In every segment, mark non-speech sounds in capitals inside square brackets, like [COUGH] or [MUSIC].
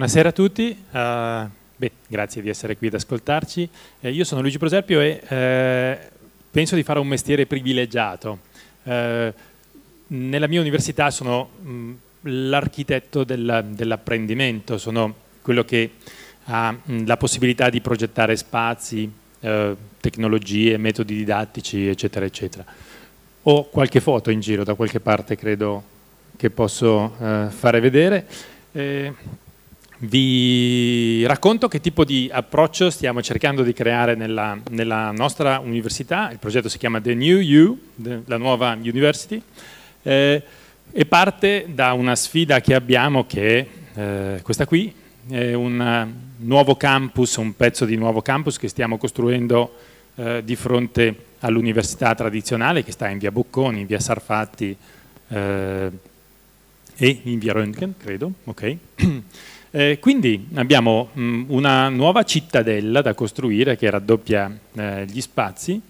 Buonasera a tutti, uh, beh, grazie di essere qui ad ascoltarci. Eh, io sono Luigi Proserpio e eh, penso di fare un mestiere privilegiato. Eh, nella mia università sono mm, l'architetto del, dell'apprendimento, sono quello che ha mh, mm, la possibilità di progettare spazi, eh, tecnologie, metodi didattici, eccetera, eccetera. Ho qualche foto in giro da qualche parte, credo, che posso eh, fare vedere vi racconto che tipo di approccio stiamo cercando di creare nella, nella nostra università. Il progetto si chiama The New U, la nuova university, eh, e parte da una sfida che abbiamo che è eh, questa qui, è un nuovo campus, un pezzo di nuovo campus che stiamo costruendo eh, di fronte all'università tradizionale che sta in via Bocconi, in via Sarfatti eh, e in via Röntgen, credo. Okay. [CLEARS THROAT] Eh, quindi abbiamo mh, mm, una nuova cittadella da costruire che raddoppia eh, gli spazi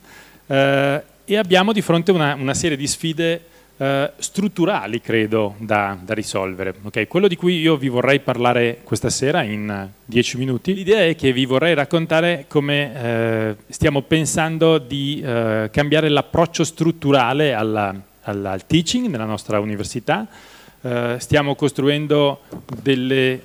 eh, e abbiamo di fronte una, una serie di sfide eh, strutturali, credo, da, da risolvere. Okay? Quello di cui io vi vorrei parlare questa sera in eh, dieci minuti, l'idea è che vi vorrei raccontare come eh, stiamo pensando di cambiare l'approccio strutturale alla, alla, al teaching nella nostra università, Uh, stiamo costruendo delle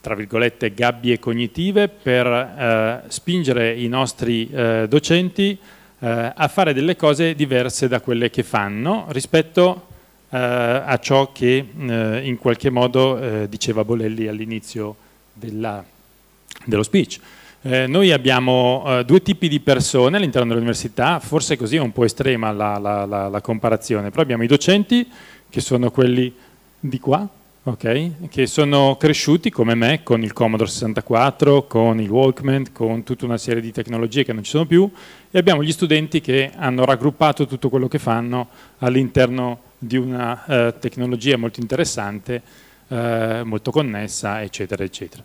tra virgolette, gabbie cognitive per eh, spingere i nostri eh, docenti eh, a fare delle cose diverse da quelle che fanno rispetto eh, a ciò che eh, in qualche modo eh, diceva Bolelli all'inizio dello speech. noi abbiamo due tipi di persone all'interno dell'università, forse così è un po' estrema la, la, la, la comparazione, però abbiamo i docenti che sono quelli di qua, okay? che sono cresciuti come me con il Commodore 64, con il Walkman, con tutta una serie di tecnologie che non ci sono più e abbiamo gli studenti che hanno raggruppato tutto quello che fanno all'interno di una eh, tecnologia molto interessante, eh, molto connessa, eccetera, eccetera.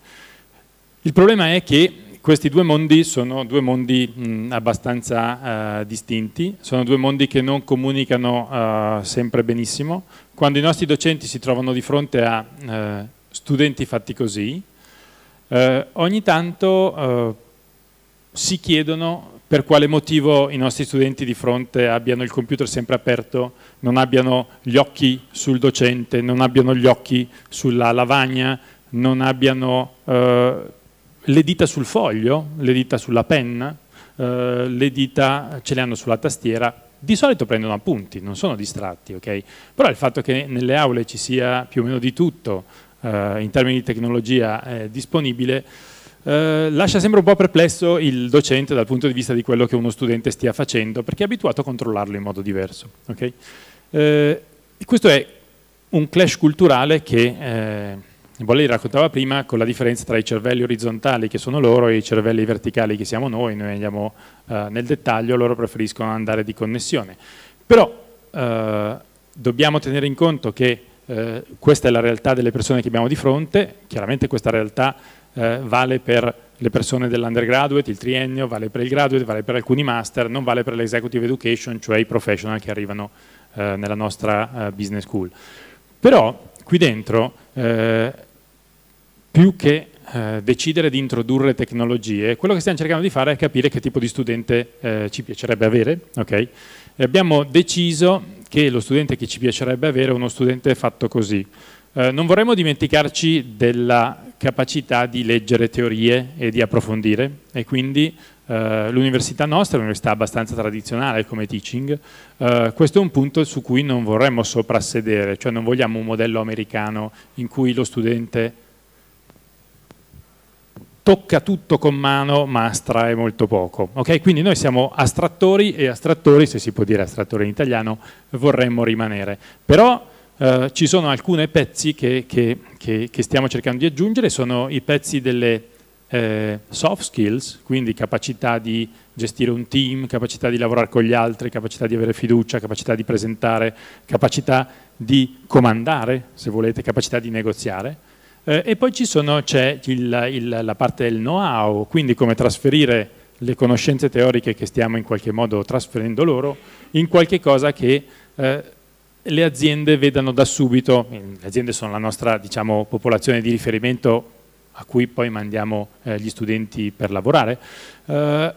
Il problema è che questi due mondi sono due mondi mh, abbastanza eh, distinti, sono due mondi che non comunicano eh, sempre benissimo. Quando i nostri docenti si trovano di fronte a eh, studenti fatti così, eh, ogni tanto eh, si chiedono per quale motivo i nostri studenti di fronte abbiano il computer sempre aperto, non abbiano gli occhi sul docente, non abbiano gli occhi sulla lavagna, non abbiano eh, le dita sul foglio, le dita sulla penna, eh, le dita ce le hanno sulla tastiera, di solito prendono appunti, non sono distratti, ok? Però il fatto che nelle aule ci sia più o meno di tutto eh, in termini di tecnologia eh, disponibile lascia sempre un po' perplesso il docente dal punto di vista di quello che uno studente stia facendo, perché è abituato a controllarlo in modo diverso, ok? Eh, questo è un clash culturale che eh, Bolli raccontava prima con la differenza tra i cervelli orizzontali che sono loro e i cervelli verticali che siamo noi, noi andiamo eh, nel dettaglio, loro preferiscono andare di connessione. Però eh, dobbiamo tenere in conto che eh, questa è la realtà delle persone che abbiamo di fronte, chiaramente questa realtà eh, vale per le persone dell'undergraduate, il triennio, vale per il graduate, vale per alcuni master, non vale per l'executive education, cioè i professional che arrivano eh, nella nostra eh, business school. Però qui dentro più che eh, decidere di introdurre tecnologie, quello che stiamo cercando di fare è capire che tipo di studente eh, ci piacerebbe avere. Okay? abbiamo deciso che lo studente che ci piacerebbe avere è uno studente fatto così. Eh, non vorremmo dimenticarci della capacità di leggere teorie e di approfondire e quindi eh, l'università nostra è un'università abbastanza tradizionale come teaching, uh, questo è un punto su cui non vorremmo soprassedere, cioè non vogliamo un modello americano in cui lo studente tocca tutto con mano ma astrae molto poco. Okay? Quindi noi siamo astrattori e astrattori, se si può dire astrattori in italiano, vorremmo rimanere. Però eh, ci sono alcuni pezzi che, che, che, che, stiamo cercando di aggiungere, sono i pezzi delle eh, soft skills, quindi capacità di gestire un team, capacità di lavorare con gli altri, capacità di avere fiducia, capacità di presentare, capacità di comandare, se volete, capacità di negoziare eh, e poi sono, c'è il, il, la parte del know-how, quindi come trasferire le conoscenze teoriche che stiamo in qualche modo trasferendo loro in qualche cosa che eh, le aziende vedano da subito, le aziende sono la nostra diciamo, popolazione di riferimento a cui poi mandiamo eh, gli studenti per lavorare, eh,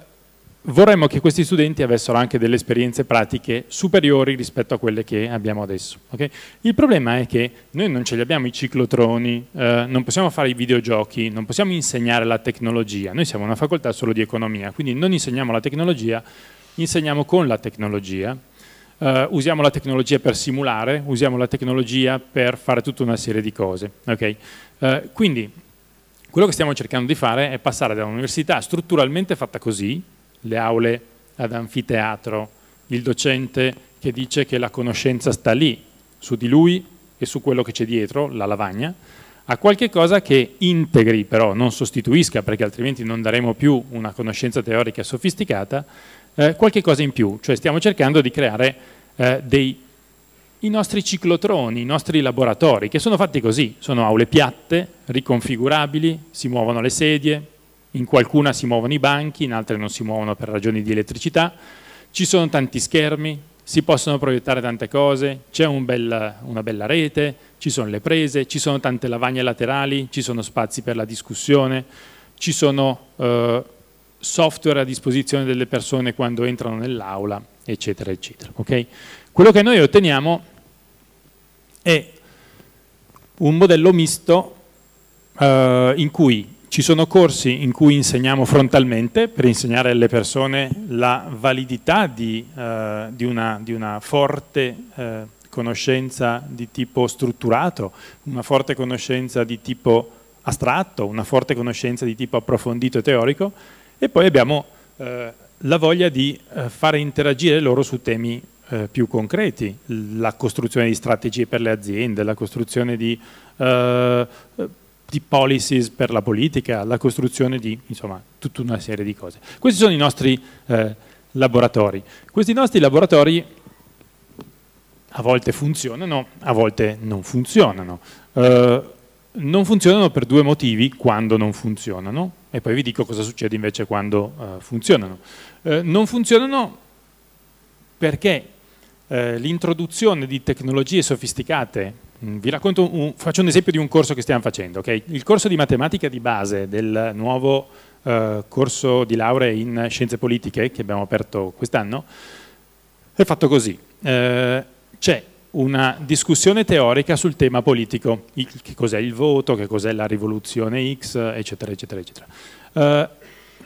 vorremmo che questi studenti avessero anche delle esperienze pratiche superiori rispetto a quelle che abbiamo adesso. Okay? Il problema è che noi non ce li abbiamo i ciclotroni, eh, non possiamo fare i videogiochi, non possiamo insegnare la tecnologia, noi siamo una facoltà solo di economia, quindi non insegniamo la tecnologia, insegniamo con la tecnologia, eh, usiamo la tecnologia per simulare, usiamo la tecnologia per fare tutta una serie di cose. Okay? Eh, quindi quello che stiamo cercando di fare è passare da un'università strutturalmente fatta così, le aule ad anfiteatro, il docente che dice che la conoscenza sta lì, su di lui e su quello che c'è dietro, la lavagna, a qualche cosa che integri però, non sostituisca, perché altrimenti non daremo più una conoscenza teorica sofisticata, eh, qualche cosa in più, cioè stiamo cercando di creare eh, dei, i nostri ciclotroni, i nostri laboratori, che sono fatti così, sono aule piatte, riconfigurabili, si muovono le sedie, in qualcuna si muovono i banchi, in altre non si muovono per ragioni di elettricità, ci sono tanti schermi, si possono proiettare tante cose, c'è un una bella rete, ci sono le prese, ci sono tante lavagne laterali, ci sono spazi per la discussione, ci sono eh, software a disposizione delle persone quando entrano nell'aula, eccetera, eccetera. Okay? Quello che noi otteniamo è un modello misto eh, in cui ci sono corsi in cui insegniamo frontalmente per insegnare alle persone la validità di, eh, di, una, di una, forte eh, conoscenza di tipo strutturato, una forte conoscenza di tipo astratto, una forte conoscenza di tipo approfondito e teorico e poi abbiamo eh, la voglia di eh, fare interagire loro su temi eh, più concreti, la costruzione di strategie per le aziende, la costruzione di eh, di policies per la politica, la costruzione di insomma, tutta una serie di cose. Questi sono i nostri eh, laboratori. Questi nostri laboratori a volte funzionano, a volte non funzionano. Eh, non funzionano per due motivi quando non funzionano e poi vi dico cosa succede invece quando eh, funzionano. Eh, non funzionano perché eh, l'introduzione di tecnologie sofisticate Mm, vi racconto, un, faccio un esempio di un corso che stiamo facendo. Okay? Il corso di matematica di base del nuovo eh, corso di laurea in scienze politiche che abbiamo aperto quest'anno è fatto così. Eh, c'è una discussione teorica sul tema politico, il, che cos'è il voto, che cos'è la rivoluzione X, eccetera, eccetera, eccetera. Eh,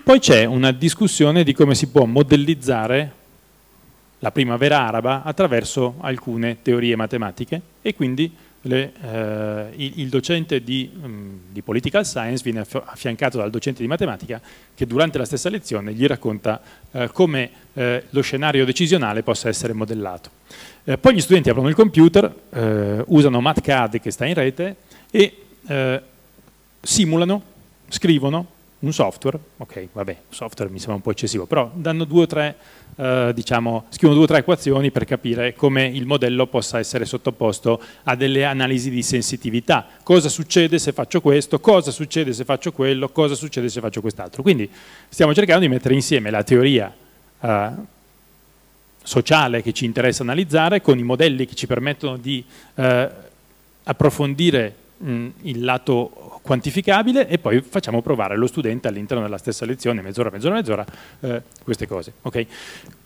poi c'è una discussione di come si può modellizzare la primavera araba attraverso alcune teorie matematiche e quindi le, eh, il, il, docente di, mh, mm, di, political science viene affiancato dal docente di matematica che durante la stessa lezione gli racconta eh, come eh, lo scenario decisionale possa essere modellato. Eh, poi gli studenti aprono il computer, eh, usano MatCAD che sta in rete e eh, simulano, scrivono un software, ok, vabbè, software mi sembra un po' eccessivo, però danno due o tre, eh, diciamo, scrivono due o tre equazioni per capire come il modello possa essere sottoposto a delle analisi di sensitività. Cosa succede se faccio questo, cosa succede se faccio quello, cosa succede se faccio quest'altro. Quindi stiamo cercando di mettere insieme la teoria eh, sociale che ci interessa analizzare con i modelli che ci permettono di eh, approfondire mh, mm, il lato quantificabile e poi facciamo provare lo studente all'interno della stessa lezione, mezz'ora, mezz'ora, mezz'ora, eh, queste cose. Okay?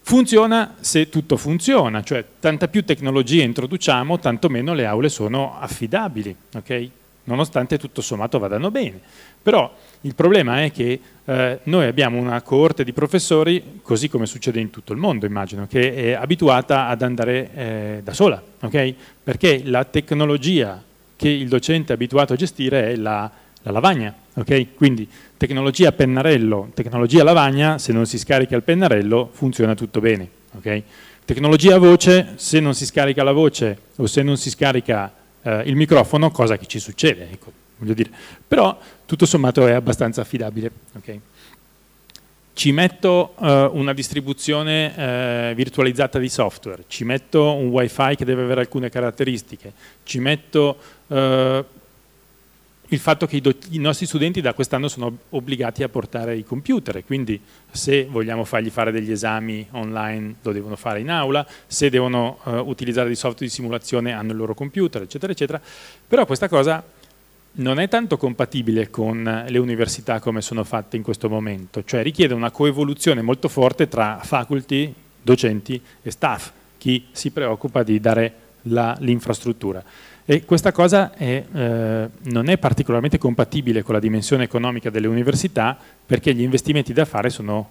Funziona se tutto funziona, cioè tanta più tecnologie introduciamo, tanto meno le aule sono affidabili, okay? nonostante tutto sommato vadano bene. Però il problema è che eh, noi abbiamo una coorte di professori, così come succede in tutto il mondo immagino, che è abituata ad andare eh, da sola, okay? perché la tecnologia che il docente è abituato a gestire è la, la lavagna. Okay? Quindi tecnologia pennarello, tecnologia lavagna, se non si scarica il pennarello funziona tutto bene. Okay? Tecnologia voce, se non si scarica la voce o se non si scarica eh, il microfono, cosa che ci succede? Ecco, Però tutto sommato è abbastanza affidabile. Okay? Ci metto eh, una distribuzione eh, virtualizzata di software, ci metto un wifi che deve avere alcune caratteristiche, ci metto eh, il fatto che i, i nostri studenti da quest'anno sono obbligati a portare i computer, quindi se vogliamo fargli fare degli esami online lo devono fare in aula, se devono eh, utilizzare dei software di simulazione hanno il loro computer, eccetera, eccetera. Però questa cosa non è tanto compatibile con le università come sono fatte in questo momento, cioè richiede una coevoluzione molto forte tra faculty, docenti e staff, chi si preoccupa di dare l'infrastruttura. E questa cosa è, eh, non è particolarmente compatibile con la dimensione economica delle università perché gli investimenti da fare sono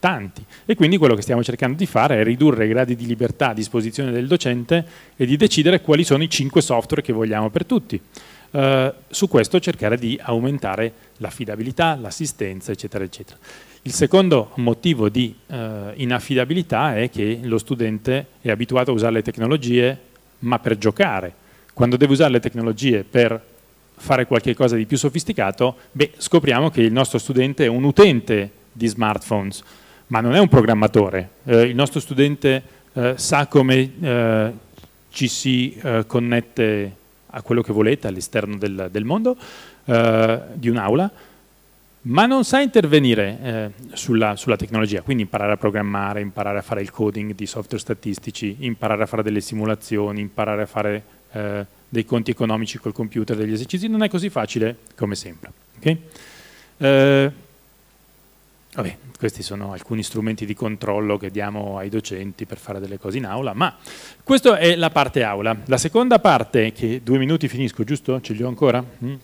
tanti e quindi quello che stiamo cercando di fare è ridurre i gradi di libertà a disposizione del docente e di decidere quali sono i 5 software che vogliamo per tutti. Eh, su questo cercare di aumentare l'affidabilità, l'assistenza, eccetera, eccetera. Il secondo motivo di eh, inaffidabilità è che lo studente è abituato a usare le tecnologie ma per giocare, quando deve usare le tecnologie per fare qualche cosa di più sofisticato, beh, scopriamo che il nostro studente è un utente di smartphones, ma non è un programmatore. Eh, il nostro studente eh, sa come eh, ci si eh, connette a quello che volete all'esterno del, del, mondo, eh, di un'aula, ma non sa intervenire eh, sulla, sulla tecnologia, quindi imparare a programmare, imparare a fare il coding di software statistici, imparare a fare delle simulazioni, imparare a fare eh, dei conti economici col computer, degli esercizi, non è così facile come sembra. Okay? Eh, vabbè, questi sono alcuni strumenti di controllo che diamo ai docenti per fare delle cose in aula, ma questa è la parte aula. La seconda parte, che due minuti finisco, giusto? Ce li ho ancora? Mm?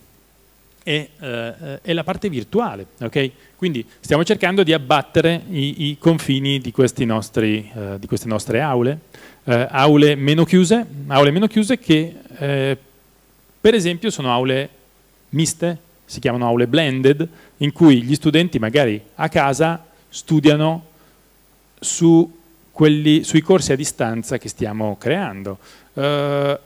È, eh, è, la parte virtuale, okay? Quindi stiamo cercando di abbattere i, i confini di, nostri, eh, di queste nostre aule, eh, aule, meno chiuse, aule meno chiuse che eh, per esempio sono aule miste, si chiamano aule blended, in cui gli studenti magari a casa studiano su quelli, sui corsi a distanza che stiamo creando. Eh,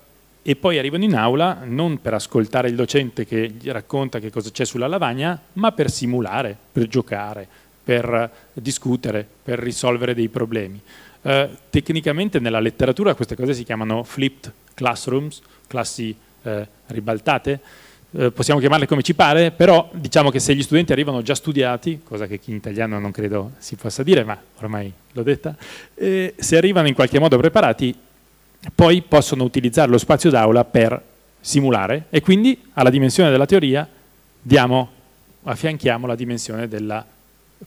e poi arrivano in aula non per ascoltare il docente che gli racconta che cosa c'è sulla lavagna, ma per simulare, per giocare, per discutere, per risolvere dei problemi. Eh, tecnicamente nella letteratura queste cose si chiamano flipped classrooms, classi eh, ribaltate, eh, possiamo chiamarle come ci pare, però diciamo che se gli studenti arrivano già studiati, cosa che in italiano non credo si possa dire, ma ormai l'ho detta, eh, se arrivano in qualche modo preparati, poi possono utilizzare lo spazio d'aula per simulare e quindi alla dimensione della teoria diamo, affianchiamo la dimensione della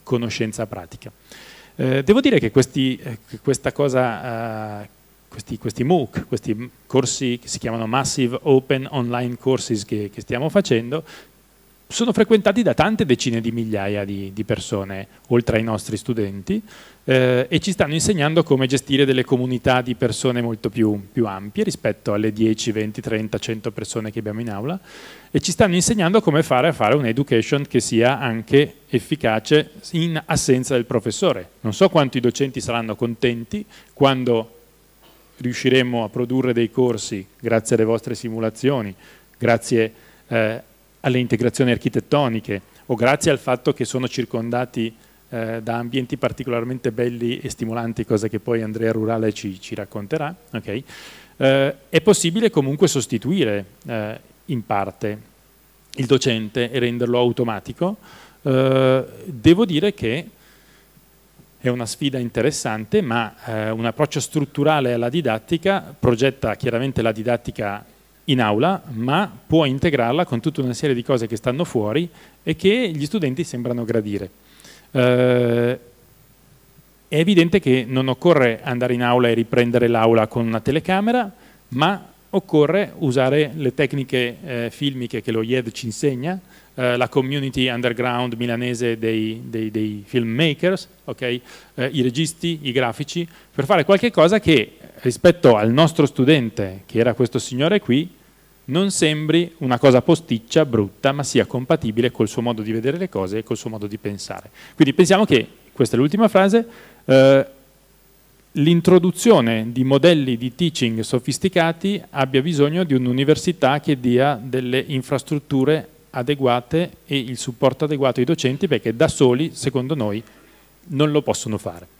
conoscenza pratica. Eh, devo dire che questi, eh, questa cosa, eh, questi, questi, MOOC, questi corsi che si chiamano Massive Open Online Courses che, che stiamo facendo, sono frequentati da tante decine di migliaia di, di persone, oltre ai nostri studenti, eh, e ci stanno insegnando come gestire delle comunità di persone molto più, più, ampie rispetto alle 10, 20, 30, 100 persone che abbiamo in aula e ci stanno insegnando come fare a fare un'education che sia anche efficace in assenza del professore. Non so quanto i docenti saranno contenti quando riusciremo a produrre dei corsi grazie alle vostre simulazioni, grazie eh, alle integrazioni architettoniche o grazie al fatto che sono circondati eh, da ambienti particolarmente belli e stimolanti, cosa che poi Andrea Rurale ci, ci racconterà, okay? eh, è possibile comunque sostituire eh, in parte il docente e renderlo automatico. Eh, devo dire che è una sfida interessante, ma eh, un approccio strutturale alla didattica progetta chiaramente la didattica in aula, ma può integrarla con tutta una serie di cose che stanno fuori e che gli studenti sembrano gradire. Eh, è evidente che non occorre andare in aula e riprendere l'aula con una telecamera, ma occorre usare le tecniche eh, filmiche che lo IED ci insegna, eh, la community underground milanese dei, dei, dei filmmakers, okay? eh, i registi, i grafici, per fare qualche cosa che rispetto al nostro studente, che era questo signore qui, non sembri una cosa posticcia, brutta, ma sia compatibile col suo modo di vedere le cose e col suo modo di pensare. Quindi pensiamo che, questa è l'ultima frase, eh, l'introduzione di modelli di teaching sofisticati abbia bisogno di un'università che dia delle infrastrutture adeguate e il supporto adeguato ai docenti perché da soli, secondo noi, non lo possono fare.